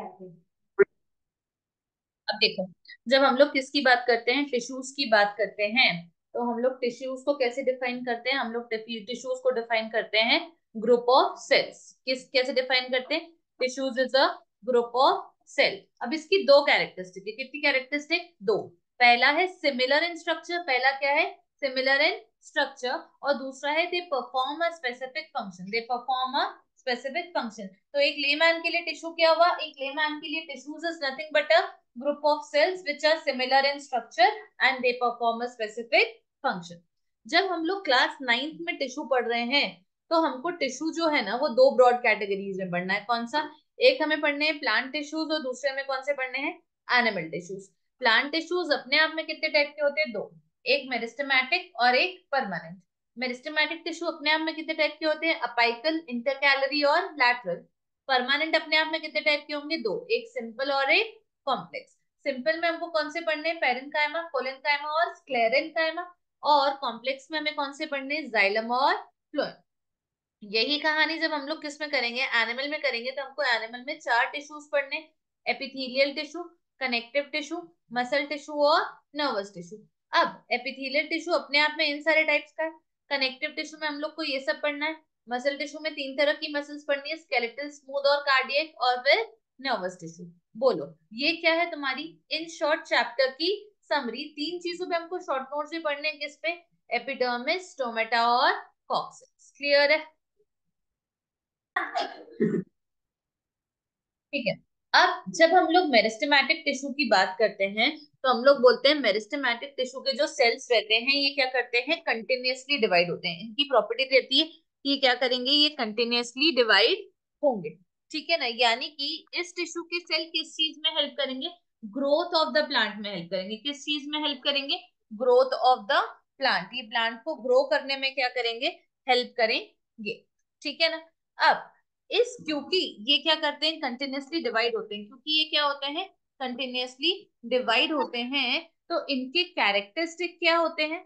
अब देखो जब हम लोग किसकी बात करते हैं टिश्यूज की बात करते हैं तो हम लोग टिश्यूज को कैसे डिफाइन करते हैं हम लोग टिश्यूज को डिफाइन करते हैं ग्रुप ऑफ सेल्स किस कैसे डिफाइन करते हैं tissues is a group of cell अब इसकी दो कैरेक्टरिस्टिक है कितनी कैरेक्टरिस्टिक दो पहला है सिमिलर इन स्ट्रक्चर पहला क्या है सिमिलर इन स्ट्रक्चर और दूसरा है they perform a specific function they perform a specific function तो एक लेमैन के लिए टिश्यू क्या हुआ एक लेमैन के लिए tissues is nothing but a group of cells which are similar in structure and they perform a specific function जब हम लोग क्लास नाइन्थ में टिश्यू पढ़ रहे हैं तो हमको टिश्यू जो है ना वो दो ब्रॉड कैटेगरीज में पढ़ना है कौन सा एक हमें पढ़ने हैं प्लांट टिश्यूज और दूसरे हमें कौन से पढ़ने हैं एनिमल टिश्यूज प्लांट टिश्यूज अपने आप में कितने टाइप के होते हैं दो एक मेरिस्टमैटिक और एक परमानेंट मेरिस्टमैटिक टिश्यू अपने आप में कितने टाइप के होते हैं अपाइकल इंटरकैलरी और लैटरल परमानेंट अपने आप में कितने टाइप के होंगे दो एक सिंपल और एक कॉम्प्लेक्स सिंपल में हमको कौन से पढ़ने हैं पेरन कायमा कोलन कायमा और स्क्लेरन कायमा और कॉम्प्लेक्स में हमें कौन से पढ़ने जाइलम और फ्लोएम यही कहानी जब हम लोग किस में करेंगे एनिमल में करेंगे तो हमको एनिमल में चार टिश्यूज पढ़ने epithelial tissue connective tissue muscle tissue और नर्वस टिश्यू अब एपिथीलियल टिश्यू अपने आप में इन सारे टाइप्स का है कनेक्टिव टिश्यू में हम लोग को ये सब पढ़ना है मसल टिश्यू में तीन तरह की मसल्स पढ़नी है स्केलेटल स्मूथ और कार्डियक और फिर नर्वस टिश्यू बोलो ये क्या है तुम्हारी इन शॉर्ट चैप्टर की समरी तीन चीजों पे हमको शॉर्ट नोट भी पढ़ने हैं किस पे एपिडर्मिस टोमेटा और कॉक्स क्लियर है ठीक है अब जब हम लोग मेरिस्टेमेटिक टिश्यू की बात करते हैं तो हम लोग बोलते हैं मेरिस्टेमेटिक टिश्यू के जो सेल्स रहते हैं ये क्या करते हैं कंटिन्यूसली डिवाइड होते हैं इनकी प्रॉपर्टी रहती है कि ये क्या करेंगे ये कंटिन्यूसली डिवाइड होंगे ठीक है ना यानी कि इस टिश्यू के सेल किस चीज में हेल्प करेंगे ग्रोथ ऑफ द प्लांट में हेल्प करेंगे किस चीज में हेल्प करेंगे ग्रोथ ऑफ द प्लांट ये प्लांट को ग्रो करने में क्या करेंगे हेल्प करेंगे ठीक है ना अब इस क्योंकि ये क्या करते हैं कंटिन्यूसली डिवाइड होते हैं क्योंकि ये क्या होते हैं कंटिन्यूसली डिवाइड होते हैं तो इनके कैरेक्टरिस्टिक क्या होते हैं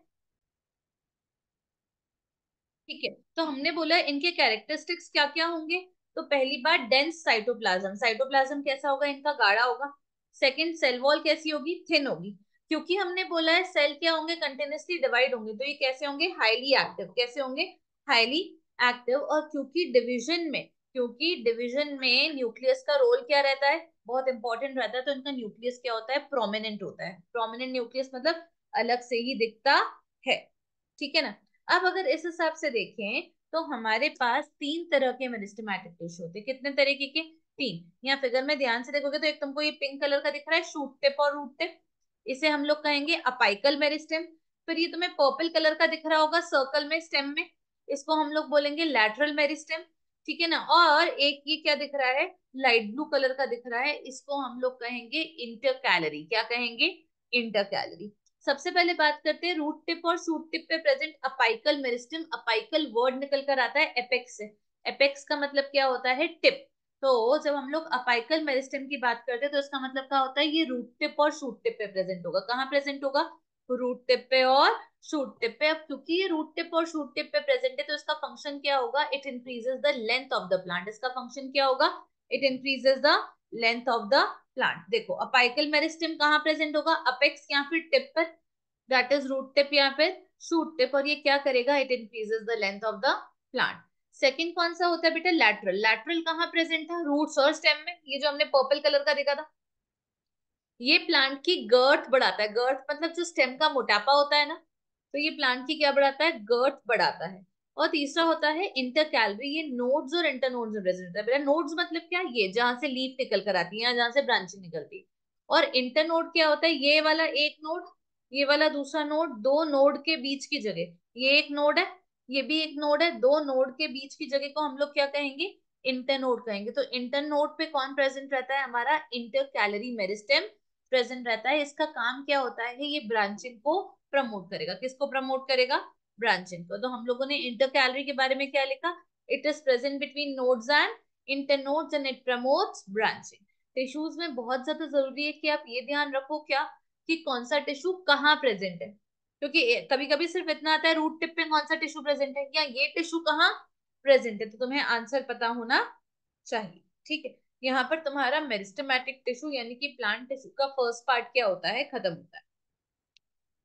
ठीक है तो हमने बोला इनके कैरेक्टरिस्टिक्स क्या क्या होंगे तो पहली बार डेंस साइटोप्लाज्म साइटोप्लाज्म कैसा होगा इनका गाढ़ा होगा सेकंड सेल वॉल कैसी होगी थिन होगी क्योंकि हमने बोला है सेल क्या होंगे कंटिन्यूसली डिवाइड होंगे तो ये कैसे होंगे हाईली एक्टिव कैसे होंगे हाईली एक्टिव और क्योंकि डिविजन में क्योंकि डिवीजन में न्यूक्लियस का रोल क्या रहता है बहुत इंपॉर्टेंट रहता है तो इनका न्यूक्लियस क्या होता है प्रोमिनेंट होता है प्रोमिनेंट न्यूक्लियस मतलब अलग से ही दिखता है ठीक है ना अब अगर इस हिसाब से देखें तो हमारे पास तीन तरह के मेरिस्टमैटिक टिश्यू होते हैं कितने तरीके के तीन यहाँ फिगर में ध्यान से देखोगे तो एक तुमको ये पिंक कलर का दिख रहा है शूट टिप और रूट टिप इसे हम लोग कहेंगे अपाइकल मेरिस्टेम फिर ये तुम्हें पर्पल कलर का दिख रहा होगा सर्कल में स्टेम में इसको हम लोग बोलेंगे लैटरल मेरिस्टेम ठीक है ना और एक ये क्या दिख रहा है लाइट ब्लू कलर का दिख रहा है इसको हम लोग कहेंगे इंटर कैलरी क्या कहेंगे इंटर कैलरी सबसे पहले बात करते हैं रूट टिप और सूट टिप पे present apical meristem apical word निकल कर आता है एपेक्स से एपेक्स का मतलब क्या होता है टिप तो जब हम लोग अपाइकल मेरिस्टम की बात करते हैं तो इसका मतलब क्या होता है ये रूट टिप और सूट टिप पे प्रेजेंट होगा कहाँ प्रेजेंट होगा रूट टिप पे और शूट टिप पे अब क्योंकि ये रूट टिप और शूट टिप पे प्रेजेंट है तो इसका फंक्शन क्या होगा it increases the length of the plant इसका फंक्शन क्या होगा it increases the length of the plant देखो अपाइकल मेरिस्टम कहाँ प्रेजेंट होगा अपेक्स या फिर टिप पर दैट इज रूट टिप या फिर शूट टिप और ये क्या करेगा it increases the length of the plant second कौन सा होता है बेटा लैटरल लैटरल कहाँ प्रेजेंट था रूट्स और स्टेम में ये जो हमने पर्पल कलर का देखा था ये प्लांट की गर्थ बढ़ाता है गर्थ मतलब जो स्टेम का मोटापा होता है ना तो ये प्लांट की क्या बढ़ाता है गर्थ बढ़ाता है और तीसरा होता है इंटर कैलरी ये नोड्स और इंटर नोड्स में प्रेजेंट है नोड्स मतलब क्या ये जहां से लीव निकल कर आती है जहां से ब्रांचिंग निकलती है और इंटर नोड क्या होता है ये वाला एक नोड ये वाला दूसरा नोड दो नोड के बीच की जगह ये एक नोड है ये भी एक नोड है दो नोड के बीच की जगह को हम लोग क्या कहेंगे इंटर नोड कहेंगे तो इंटर नोड पे कौन प्रेजेंट रहता है हमारा इंटर कैलरी मेरिस्टेम प्रेजेंट रहता है इसका काम क्या होता है ये ब्रांचिंग को प्रमोट करेगा किसको प्रमोट करेगा ब्रांचिंग को तो हम लोगों ने इंटर कैलरी के बारे में क्या लिखा it is present between nodes and internodes and it promotes branching tissues में बहुत ज्यादा जरूरी है कि आप ये ध्यान रखो क्या कि कौन सा टिश्यू कहाँ प्रेजेंट है क्योंकि कभी कभी सिर्फ इतना आता है रूट टिप पे कौन सा टिश्यू प्रेजेंट है या ये टिश्यू कहाँ प्रेजेंट है तो तुम्हें आंसर पता होना चाहिए ठीक है यहाँ पर तुम्हारा मेरिस्टमैटिक टिश्यू यानी कि प्लांट टिश्यू का फर्स्ट पार्ट क्या होता है खत्म होता है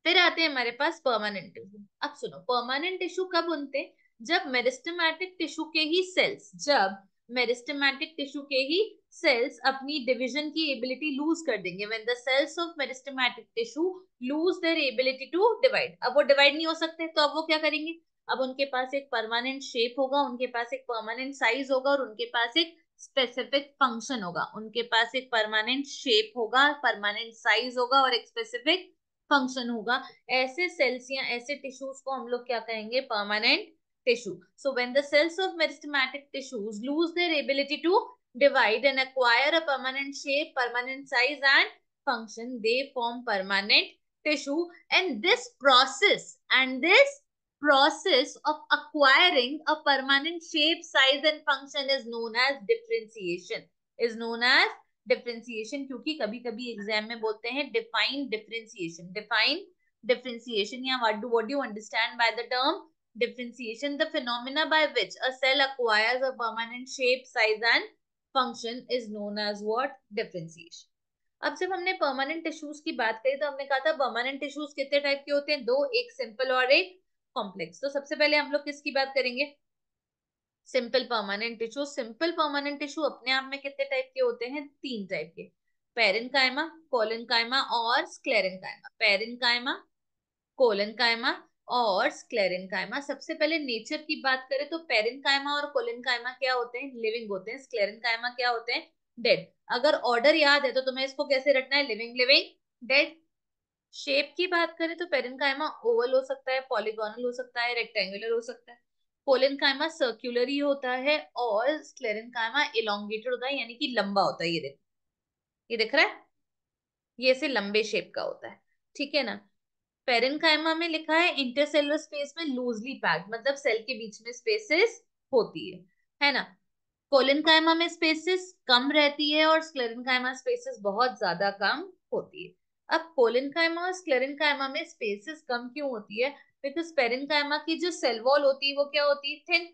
फिर आते हैं हमारे पास परमानेंट टिश्यू अब सुनो परमानेंट टिश्यू कब बनते हैं जब मेरिस्टमैटिक टिश्यू के ही सेल्स जब मेरिस्टमैटिक टिश्यू के ही सेल्स अपनी डिवीजन की एबिलिटी लूज कर देंगे when the cells of meristematic tissue lose their ability to divide अब वो डिवाइड नहीं हो सकते तो अब वो क्या करेंगे अब उनके पास एक परमानेंट शेप होगा उनके पास एक परमानेंट साइज होगा और उनके पास एक स्पेसिफिक फंक्शन होगा उनके पास एक परमानेंट शेप होगा परमानेंट साइज होगा और एक स्पेसिफिक फंक्शन होगा ऐसे सेल्स या ऐसे टिश्यूज को हम लोग क्या कहेंगे permanent tissue so when the cells of meristematic tissues lose their ability to divide and acquire a permanent shape permanent size and function they form permanent tissue and this process and this process of acquiring a permanent shape, size and function is known as differentiation. Is known as differentiation kyunki kabhi kabhi exam mein bolte hain define differentiation. Define differentiation ya what do what do you understand by the term differentiation? The phenomena by which a cell acquires a permanent shape, size and function is known as what differentiation. अब जब हमने permanent tissues की बात करी तो हमने कहा था परमानेंट टिश्यूज कितने टाइप के होते हैं दो एक सिंपल और एक कॉम्प्लेक्स तो सबसे पहले हम लोग किसकी बात करेंगे simple permanent tissue simple permanent tissue अपने आप में कितने टाइप के होते हैं तीन टाइप के कोलन कायमा और पेरिन कायमा कोलन कायमा और स्क्लेरिन कायमा सबसे पहले नेचर की बात करें तो पेरिन कायमा और कायमा क्या होते हैं लिविंग होते हैं कायमा क्या होते हैं डेड अगर ऑर्डर याद है तो तुम्हें इसको कैसे रटना है लिविंग लिविंग डेड शेप की बात करें तो पेरेनकाइमा ओवल हो सकता है पॉलीगोनल हो सकता है रेक्टेंगुलर हो सकता है पोलेनकाइमा सर्क्यूलर ही होता है और कायमा इलांगेटेड होता है यानी कि लंबा होता है ये देखो ये दिख रहा है ये ऐसे लंबे शेप का होता है ठीक है ना कायमा में लिखा है इंटरसेलर स्पेस में लूजली पैक्ड मतलब सेल के बीच में स्पेसेस होती है है ना कोलेनकाइमा में स्पेसेस कम रहती है और कायमा स्पेसेस बहुत ज्यादा कम होती है अब पोलेनकाइमा और स्क्लेरेनकाइमा में स्पेसिस कम क्यों होती है बिकॉज पेरेनकाइमा की जो सेल वॉल होती है वो क्या होती है थिन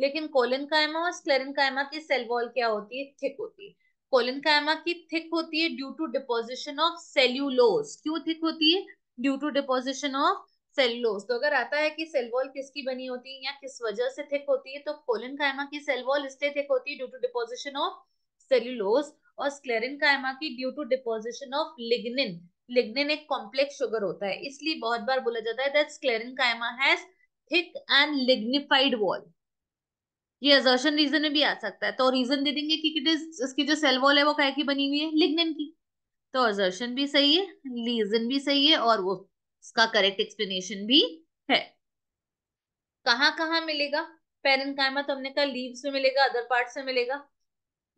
लेकिन कोलेनकाइमा और स्क्लेरेनकाइमा की सेल वॉल क्या होती है थिक होती है कोलेनकाइमा की थिक होती है due to deposition of cellulose क्यों थिक होती है due to deposition of cellulose तो अगर आता है कि सेल वॉल किसकी बनी होती है या किस वजह से थिक होती है तो कोलन कायमा की सेल वॉल इसलिए थिक होती है due to deposition of cellulose और स्क्लेरिन कायमा की due to deposition of lignin lignin एक कॉम्प्लेक्स शुगर होता है इसलिए बहुत बार बोला जाता है that sclerenchyma has thick and lignified wall ये एजर्शन रीजन में भी आ सकता है तो रीजन दे देंगे कि इट इज इसकी जो सेल वॉल है वो काय की बनी हुई है लिग्निन की तो एजर्शन भी सही है रीजन भी सही है और वो इसका करेक्ट एक्सप्लेनेशन भी है कहाँ कहाँ मिलेगा पेरेंट कायमा तो हमने कहा लीव्स में मिलेगा अदर पार्ट में मिलेगा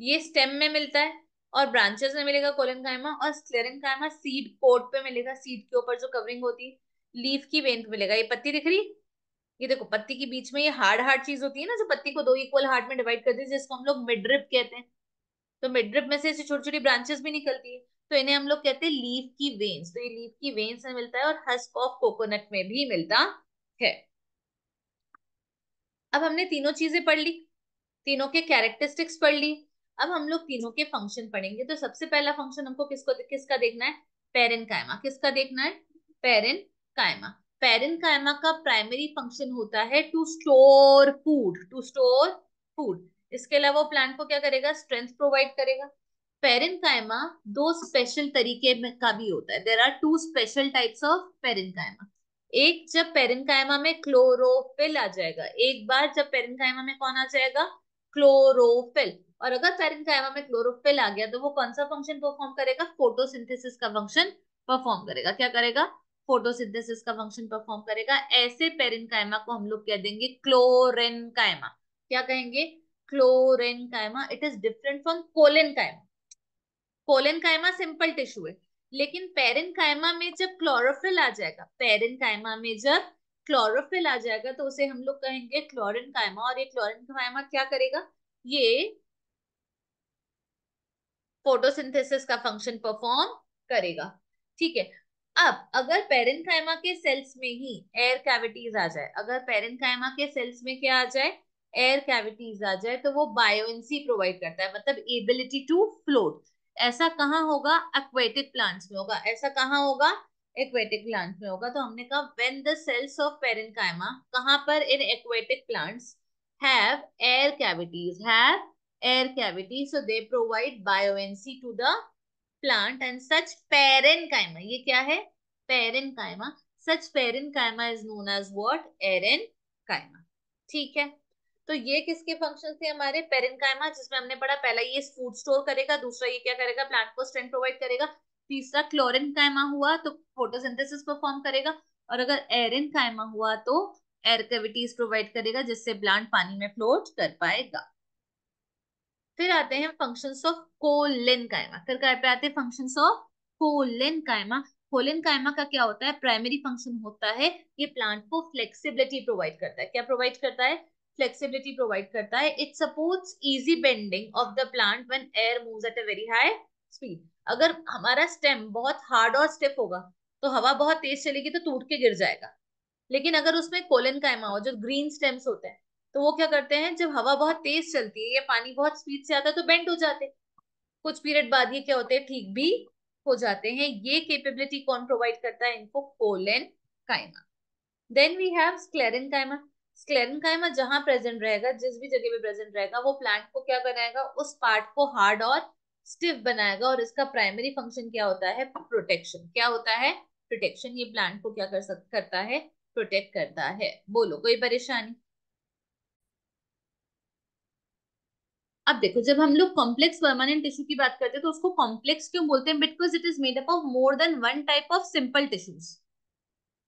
ये स्टेम में मिलता है और ब्रांचेस में मिलेगा कोलन कायमा और स्क्लेरन कायमा सीड कोट पे मिलेगा सीड के ऊपर जो कवरिंग होती है लीफ की पे मिलेगा ये पत्ती दिख रही ये देखो पत्ती के बीच में ये हार्ड हार्ड चीज होती है ना जो पत्ती को दो इक्वल हार्ड में डिवाइड करती है जिसको हम लोग मिडरिप कहते हैं तो मिडरिप में से ऐसी छोटी छोटी ब्रांचेस भी निकलती है तो इन्हें हम लोग कहते हैं लीफ की वेन्स तो ये लीफ की वेन्स में मिलता है और हस्क ऑफ कोकोनट में भी मिलता है अब हमने तीनों चीजें पढ़ ली तीनों के कैरेक्टरिस्टिक्स पढ़ ली अब हम लोग तीनों के फंक्शन पढ़ेंगे तो सबसे पहला फंक्शन हमको किसको किसका देखना है पेरन कायमा किसका देखना है पेरन कायमा पेरन कायमा का प्राइमरी फंक्शन होता है to store food to store food इसके अलावा प्लांट को क्या करेगा स्ट्रेंथ प्रोवाइड करेगा पेरन कायमा दो स्पेशल तरीके का भी होता है there are two special types of parenchyma एक जब कायमा में क्लोरोफिल आ जाएगा एक बार जब कायमा में कौन आ जाएगा क्लोरोफिल और अगर पेरेंकाइमा में क्लोरोफिल आ गया तो वो कौन सा फंक्शन परफॉर्म करेगा फोटोसिंथेसिस का फंक्शन परफॉर्म करेगा क्या करेगा फोटोसिंथेसिस का फंक्शन परफॉर्म करेगा ऐसे पेरेंकाइमा को हम लोग कह देंगे क्लोरेनकाइमा क्या कहेंगे chlorenchyma it is different from collenchyma collenchyma simple tissue है लेकिन पेरेंकाइमा में जब क्लोरोफिल आ जाएगा पेरेंकाइमा में जब क्लोरोफिल आ जाएगा तो उसे हम लोग कहेंगे क्लोरेनकाइमा और ये क्लोरेनकाइमा क्या करेगा ये फोटोसिंथेसिस का फंक्शन परफॉर्म करेगा ठीक है अब अगर पेरेंकाइमा के सेल्स में ही एयर कैविटीज आ जाए अगर पेरेंकाइमा के सेल्स में क्या आ जाए एयर कैविटीज आ जाए तो वो बायोएंसी प्रोवाइड करता है मतलब एबिलिटी टू फ्लोट ऐसा कहाँ होगा एक्वेटिक प्लांट्स में होगा ऐसा कहाँ होगा एक्वेटिक प्लांट में होगा तो हमने कहा when the cells of parenchyma कहाँ पर in aquatic plants have air cavities have air cavity. So they provide buoyancy to the plant and such parenchyma. ye kya hai Parenchyma. Such parenchyma is known as what? Erenchyma. theek hai तो ये किसके function थे हमारे parenchyma जिसमें हमने पढ़ा पहला ये फूड स्टोर करेगा दूसरा ये क्या करेगा प्लांट को स्ट्रेंथ प्रोवाइड करेगा तीसरा क्लोरिन कायमा हुआ तो फोटोसिंथेसिस परफॉर्म करेगा और अगर एरिन कायमा हुआ तो एयर कैविटीज प्रोवाइड करेगा जिससे प्लांट पानी में फ्लोट कर पाएगा फिर आते हैं फंक्शंस ऑफ कोलिन कायमा फिर काय पे आते हैं functions of collenchyma collenchyma का क्या होता है प्राइमरी फंक्शन होता है ये प्लांट को फ्लेक्सिबिलिटी प्रोवाइड करता है क्या प्रोवाइड करता है फ्लेक्सिबिलिटी प्रोवाइड करता है it supports easy bending of the plant when air moves at a very high speed अगर हमारा स्टेम बहुत हार्ड और स्टिफ होगा तो हवा बहुत तेज चलेगी तो टूट के गिर जाएगा लेकिन अगर उसमें कोलिन कायमा हो जो ग्रीन स्टेम्स होते हैं तो वो क्या करते हैं जब हवा बहुत तेज चलती है या पानी बहुत स्पीड से आता है तो बेंड हो जाते हैं कुछ पीरियड बाद ये क्या होते हैं ठीक भी हो जाते हैं ये केपेबिलिटी कौन प्रोवाइड करता है इनको कोलेन कायमा देन वी हैव स्क्लेरन कायमा स्क्लेरन कायमा जहां प्रेजेंट रहेगा जिस भी जगह पे प्रेजेंट रहेगा वो प्लांट को क्या बनाएगा उस पार्ट को हार्ड और स्टिफ बनाएगा और इसका प्राइमरी फंक्शन क्या होता है प्रोटेक्शन क्या होता है प्रोटेक्शन ये प्लांट को क्या कर सक करता है प्रोटेक्ट करता है बोलो कोई परेशानी अब देखो जब हम लोग कॉम्प्लेक्स परमानेंट टिश्यू की बात करते हैं तो उसको कॉम्प्लेक्स क्यों बोलते हैं because it is made up of more than one type of simple tissues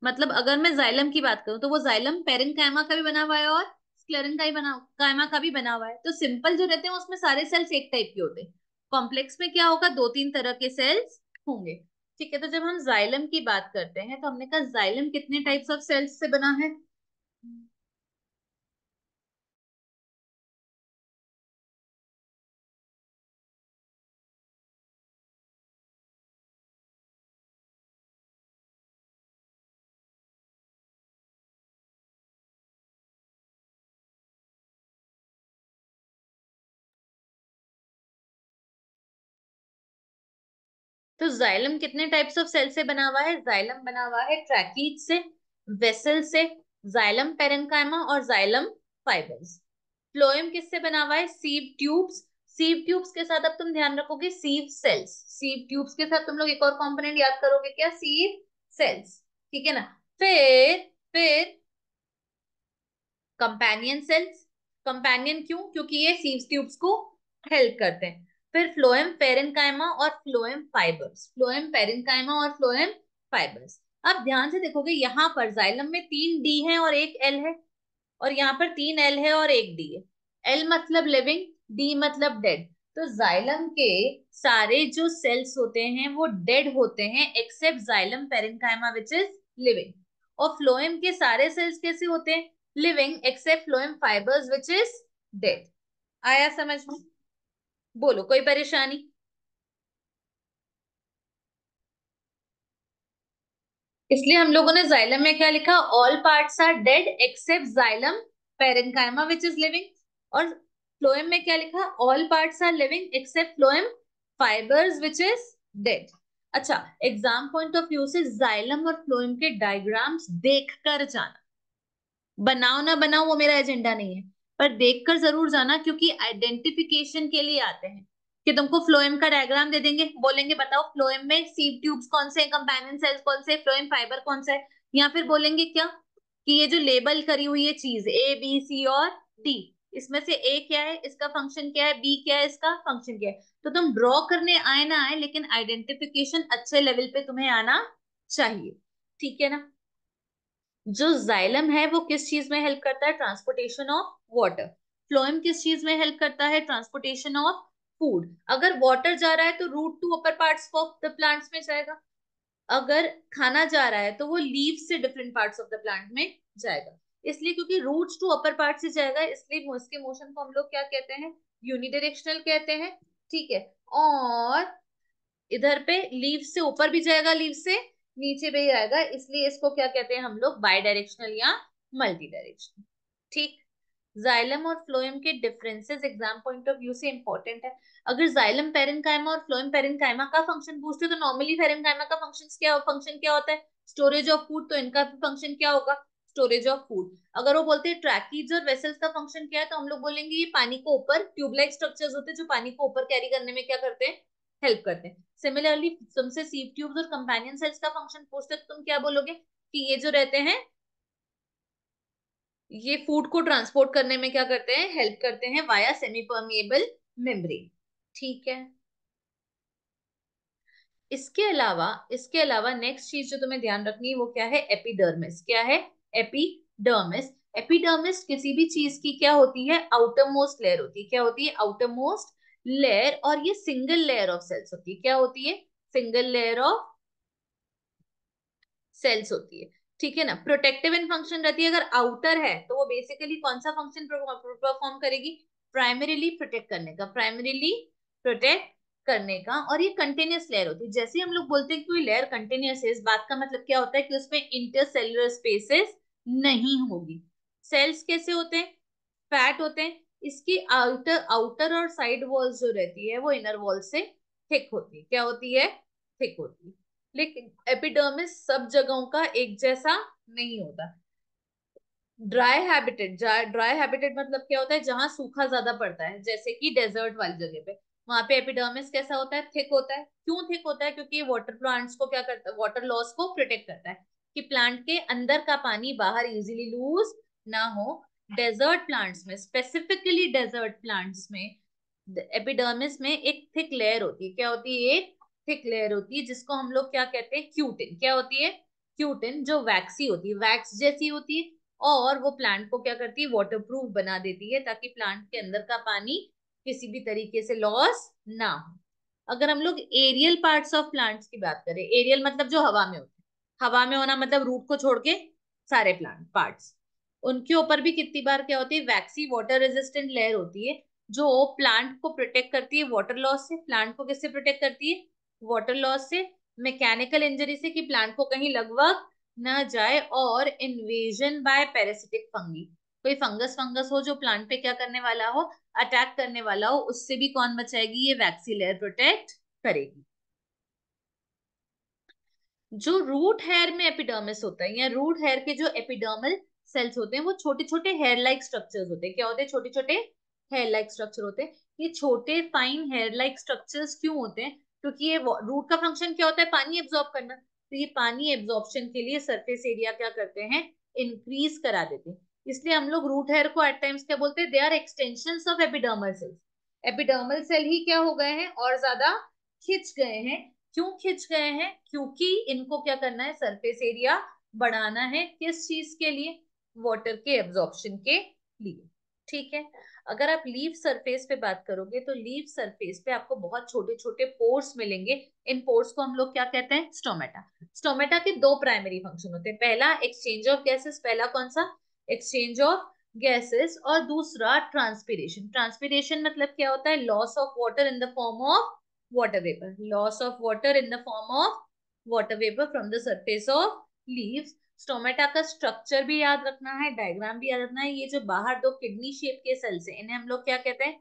मतलब अगर मैं जाइलम की बात करूं तो वो जाइलम पेरिन पेरेंकाइमा का भी बना हुआ है और स्क्लेरिन का भी बना कायमा का भी बना हुआ है तो सिंपल जो रहते हैं उसमें सारे सेल्स एक टाइप के होते हैं कॉम्प्लेक्स में क्या होगा दो तीन तरह के सेल्स होंगे ठीक है तो जब हम जाइलम की बात करते हैं तो हमने कहा जाइलम कितने टाइप्स ऑफ सेल्स से बना है तो जाइलम कितने टाइप्स ऑफ सेल से बना हुआ है जाइलम बना हुआ है ट्रैकीड से वेसल से जाइलम पेरेंकाइमा और जाइलम फाइबर्स फ्लोएम किससे बना हुआ है सीव ट्यूब्स सीव ट्यूब्स के साथ अब तुम ध्यान रखोगे सीव सेल्स सीव ट्यूब्स के साथ तुम लोग एक और कॉम्पोनेंट याद करोगे क्या सीव सेल्स ठीक है ना फिर फिर कंपेनियन सेल्स कंपेनियन क्यों क्योंकि ये सीव ट्यूब्स को हेल्प करते हैं फिर फ्लोएम पेरेंकाइमा और फ्लोएम फाइबर्स फ्लोएम पेरेंकाइमा और फ्लोएम फाइबर्स अब ध्यान से देखोगे यहाँ पर जाइलम में तीन डी है और एक एल है और यहाँ पर तीन एल है और एक डी है एल मतलब लिविंग डी मतलब डेड तो जाइलम के सारे जो सेल्स होते हैं वो डेड होते हैं except xylem parenchyma which is living और फ्लोएम के सारे सेल्स कैसे होते हैं living except phloem fibres which is dead आया समझ में बोलो कोई परेशानी इसलिए हम लोगों ने जाइलम में क्या लिखा all parts are dead except xylem parenchyma which is living और फ्लोएम में क्या लिखा all parts are living except phloem fibres which is dead अच्छा एग्जाम पॉइंट ऑफ व्यू से जाइलम और फ्लोएम के डायग्राम्स देखकर जाना बनाओ ना बनाओ वो मेरा एजेंडा नहीं है पर देखकर जरूर जाना क्योंकि आइडेंटिफिकेशन के लिए आते हैं कि तुमको फ्लोएम का डायग्राम दे देंगे बोलेंगे बताओ फ्लोएम में सीप ट्यूब्स कौन से कंपेनियन सेल्स कौन से फ्लोएम फाइबर कौन सा है या फिर बोलेंगे क्या कि ये जो लेबल करी हुई है चीज ए बी सी और डी इसमें से ए क्या है इसका फंक्शन क्या है बी क्या है इसका फंक्शन क्या है तो तुम ड्रॉ करने आए ना आए लेकिन आइडेंटिफिकेशन अच्छे लेवल पे तुम्हें आना चाहिए ठीक है ना जो जाइलम है वो किस चीज में हेल्प करता है ट्रांसपोर्टेशन ऑफ वाटर फ्लोएम किस चीज में हेल्प करता है ट्रांसपोर्टेशन ऑफ फूड अगर वाटर जा रहा है तो root to upper parts of the plants में जाएगा अगर खाना जा रहा है तो वो लीव से different parts of the plant में जाएगा इसलिए क्योंकि रूट टू अपर पार्ट से जाएगा इसलिए इसके मोशन को हम लोग क्या कहते हैं यूनिडायरेक्शनल कहते हैं ठीक है और इधर पे लीव से ऊपर भी जाएगा लीव से नीचे पे ही आएगा इसलिए इसको क्या कहते हैं हम लोग बाई डायरेक्शनल या मल्टी डायरेक्शनल ठीक जाइलम और फ्लोएम के differences exam point of view से इंपॉर्टेंट है अगर जाइलम पेरेंकाइमा और फ्लोएम पेरेंकाइमा का फंक्शन पूछते तो नॉर्मली पेरेंकाइमा का फंक्शन क्या फंक्शन क्या होता है स्टोरेज ऑफ फूड तो इनका फंक्शन क्या होगा स्टोरेज ऑफ फूड अगर वो बोलते हैं ट्रैकीज और वेसल्स का फंक्शन क्या है तो हम लोग बोलेंगे ये पानी को ऊपर ट्यूबलाइट स्ट्रक्चर्स होते हैं जो पानी को ऊपर कैरी करने में क्या करते हैं हेल्प करते हैं सिमिलरली तुमसे सीव ट्यूब्स और कंपेनियन सेल्स का फंक्शन पूछते तो तुम क्या बोलोगे कि ये जो रहते हैं ये फूड को ट्रांसपोर्ट करने में क्या करते हैं हेल्प करते हैं वाया सेमी परमिएबल मेमरी ठीक है इसके अलावा इसके अलावा नेक्स्ट चीज जो तुम्हें ध्यान रखनी है वो क्या है एपिडर्मिस क्या है एपिडर्मिस एपिडर्मिस किसी भी चीज की क्या होती है आउटर मोस्ट लेयर होती है क्या होती है आउटर मोस्ट लेयर और ये सिंगल लेयर ऑफ सेल्स होती है क्या होती है सिंगल लेयर ऑफ सेल्स होती है ठीक है ना प्रोटेक्टिव इन फंक्शन रहती है अगर आउटर है तो वो बेसिकली कौन सा फंक्शन परफॉर्म करेगी प्राइमरीली प्रोटेक्ट करने का प्राइमरीली प्रोटेक्ट करने का और ये कंटिन्यूस लेयर होती है जैसे हम लोग बोलते हैं कि लेयर कंटिन्यूस है इस बात का मतलब क्या होता है कि उसमें इंटरसेलुलर स्पेसेस नहीं होगी सेल्स कैसे होते हैं फैट होते हैं इसकी आउटर आउटर और साइड वॉल जो रहती है वो इनर वॉल से थिक होती है क्या होती है थिक होती है लेकिन एपिडर्मिस सब जगहों का एक जैसा नहीं होता ड्राई हैबिटेट ड्राई हैबिटेट मतलब क्या होता है जहां सूखा ज्यादा पड़ता है जैसे कि डेजर्ट वाली जगह पे वहां पे एपिडर्मिस कैसा होता है थिक होता है क्यों थिक होता है क्योंकि वाटर प्लांट्स को क्या करता है वाटर लॉस को प्रोटेक्ट करता है कि प्लांट के अंदर का पानी बाहर इजिली लूज ना हो डेजर्ट प्लांट्स में स्पेसिफिकली डेजर्ट प्लांट्स में एपिडर्मिस में एक थिक लेयर होती है क्या होती है एक थिक लेयर होती है जिसको हम लोग क्या कहते हैं क्यूटिन क्या होती है क्यूटिन जो वैक्सी होती है वैक्स जैसी होती है और वो प्लांट को क्या करती है वाटरप्रूफ बना देती है ताकि प्लांट के अंदर का पानी किसी भी तरीके से लॉस ना हो अगर हम लोग एरियल पार्ट्स ऑफ प्लांट्स की बात करें एरियल मतलब जो हवा में होते है हवा में होना मतलब रूट को छोड़ के सारे प्लांट पार्ट्स उनके ऊपर भी कितनी बार क्या होती है वैक्सी वाटर रेजिस्टेंट लेयर होती है जो प्लांट को प्रोटेक्ट करती है वाटर लॉस से प्लांट को किससे प्रोटेक्ट करती है वाटर लॉस से मैकेनिकल इंजरी से कि प्लांट को कहीं लगभग ना जाए और इन्वेजन बाय पैरासिटिक फंगी कोई फंगस फंगस हो जो प्लांट पे क्या करने वाला हो अटैक करने वाला हो उससे भी कौन बचाएगी ये वैक्सी लेयर प्रोटेक्ट करेगी जो रूट हेयर में एपिडर्मिस होता है या रूट हेयर के जो एपिडर्मल सेल्स होते हैं वो छोटे छोटे हेयर लाइक स्ट्रक्चर्स होते हैं क्या होते हैं छोटे छोटे हेयर लाइक स्ट्रक्चर होते हैं ये छोटे फाइन हेयर लाइक स्ट्रक्चर्स क्यों होते हैं क्योंकि ये रूट का फंक्शन क्या होता है पानी एब्जॉर्ब करना तो ये पानी एब्जॉर्प्शन के लिए सरफेस एरिया क्या करते हैं इंक्रीज करा देते हैं इसलिए हम लोग रूट हेयर को एट टाइम्स क्या बोलते हैं they are extension of epidermal cells epidermal cell ही क्या हो गए हैं और ज्यादा खिंच गए हैं क्यों खिंच गए हैं क्योंकि इनको क्या करना है सरफेस एरिया बढ़ाना है किस चीज के लिए वाटर के एब्जॉर्प्शन के लिए ठीक है अगर आप लीव सरफेस पे बात करोगे तो लीव सरफेस पे आपको बहुत छोटे छोटे पोर्स मिलेंगे इन पोर्स को हम लोग क्या कहते हैं स्टोमेटा स्टोमेटा के दो प्राइमरी फंक्शन होते हैं पहला एक्सचेंज ऑफ गैसेस पहला कौन सा एक्सचेंज ऑफ गैसेस और दूसरा ट्रांसपीरेशन ट्रांसपीरेशन मतलब क्या होता है loss of water in the form of water vapour loss of water in the form of water vapour from the surface of leaves stomata का स्ट्रक्चर भी याद रखना है डायग्राम भी याद रखना है ये जो बाहर दो किडनी शेप के सेल्स है इन्हें हम लोग क्या कहते हैं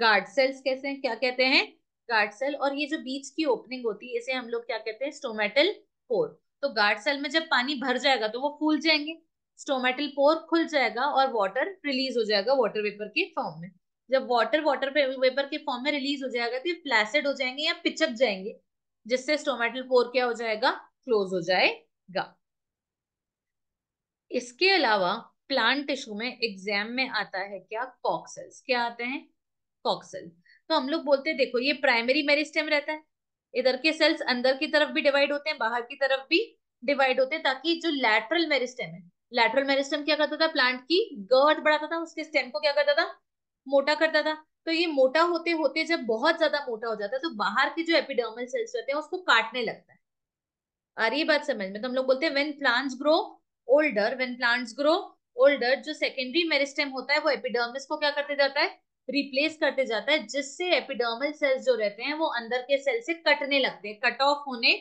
गार्ड सेल्स कैसे हैं क्या कहते हैं गार्ड सेल और ये जो बीच की ओपनिंग होती है इसे हम लोग क्या कहते हैं स्टोमेटल पोर तो गार्ड सेल में जब पानी भर जाएगा तो वो फूल जाएंगे स्टोमेटल पोर खुल जाएगा और वाटर रिलीज हो जाएगा वाटर वेपर के फॉर्म में जब वाटर वाटर वेपर के फॉर्म में रिलीज हो जाएगा तो ये प्लासिड हो जाएंगे या पिचक जाएंगे जिससे स्टोमेटल पोर क्या हो जाएगा क्लोज हो जाएगा इसके अलावा प्लांट टिश्यू में एग्जाम में आता है क्या कॉक्सल्स क्या आते हैं कॉक्सल तो हम लोग बोलते हैं देखो ये प्राइमरी मेरिस्टेम रहता है इधर के सेल्स अंदर की तरफ भी डिवाइड होते हैं बाहर की तरफ भी डिवाइड होते हैं ताकि जो लैटरल मेरिस्टेम है लैटरल मेरिस्टेम क्या करता था प्लांट की गर्ट बढ़ाता था उसके स्टेम को क्या करता था मोटा करता था तो ये मोटा होते होते जब बहुत ज्यादा मोटा हो जाता है तो बाहर के जो एपिडर्मल सेल्स रहते हैं उसको काटने लगता है आ रही बात समझ में तो हम लोग बोलते हैं when plants grow older when plants grow older जो सेकेंडरी मेरिस्टेम होता है वो एपिडर्मिस को क्या करते जाता है रिप्लेस करते जाता है जिससे एपिडर्मल सेल्स जो रहते हैं वो अंदर के सेल से कटने लगते हैं कट ऑफ होने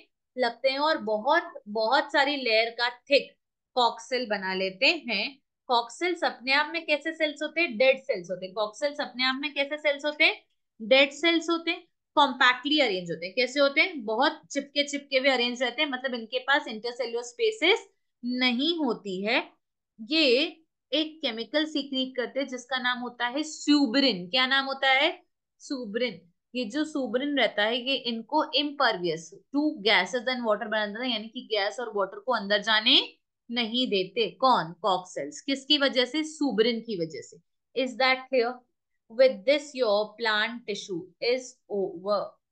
लगते हैं और बहुत बहुत सारी लेयर का थिक कॉक्सेल बना लेते हैं कॉक्सेल्स अपने आप में कैसे सेल्स होते हैं डेड सेल्स होते हैं कॉक्सेल्स अपने आप में कैसे सेल्स होते हैं डेड सेल्स होते हैं कॉम्पैक्टली अरेंज होते हैं कैसे होते हैं बहुत चिपके चिपके भी अरेंज रहते हैं मतलब इनके पास इंटरसेल्यूर स्पेसेस नहीं होती है ये एक केमिकल सीक्रीट करते हैं जिसका नाम होता है सुबरिन क्या नाम होता है सुबरिन ये जो सुबरिन रहता है ये इनको impervious to gases and water बनाता है यानी कि गैस और वाटर को अंदर जाने नहीं देते कौन कॉक सेल्स किसकी वजह से सुबरिन की वजह से is that clear with this your plant tissue is over